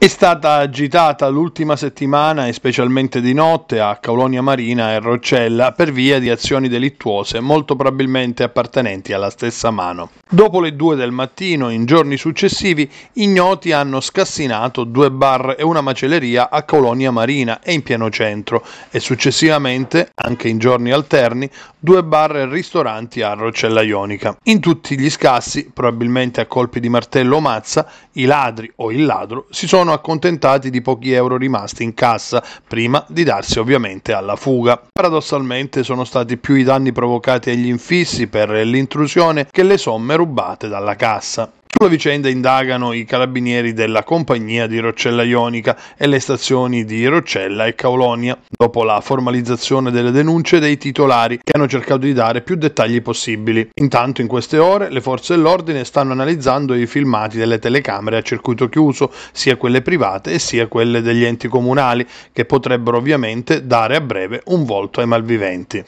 È stata agitata l'ultima settimana e specialmente di notte a Caulonia Marina e Roccella per via di azioni delittuose molto probabilmente appartenenti alla stessa mano. Dopo le due del mattino, in giorni successivi, ignoti hanno scassinato due bar e una macelleria a Caulonia Marina e in pieno centro e successivamente, anche in giorni alterni, due bar e ristoranti a Roccella Ionica. In tutti gli scassi, probabilmente a colpi di martello o mazza, i ladri o il ladro si sono sono accontentati di pochi euro rimasti in cassa, prima di darsi ovviamente alla fuga. Paradossalmente sono stati più i danni provocati agli infissi per l'intrusione che le somme rubate dalla cassa. Sulla vicenda indagano i carabinieri della compagnia di Roccella Ionica e le stazioni di Roccella e Caolonia, dopo la formalizzazione delle denunce dei titolari che hanno cercato di dare più dettagli possibili. Intanto in queste ore le forze dell'ordine stanno analizzando i filmati delle telecamere a circuito chiuso, sia quelle private sia quelle degli enti comunali, che potrebbero ovviamente dare a breve un volto ai malviventi.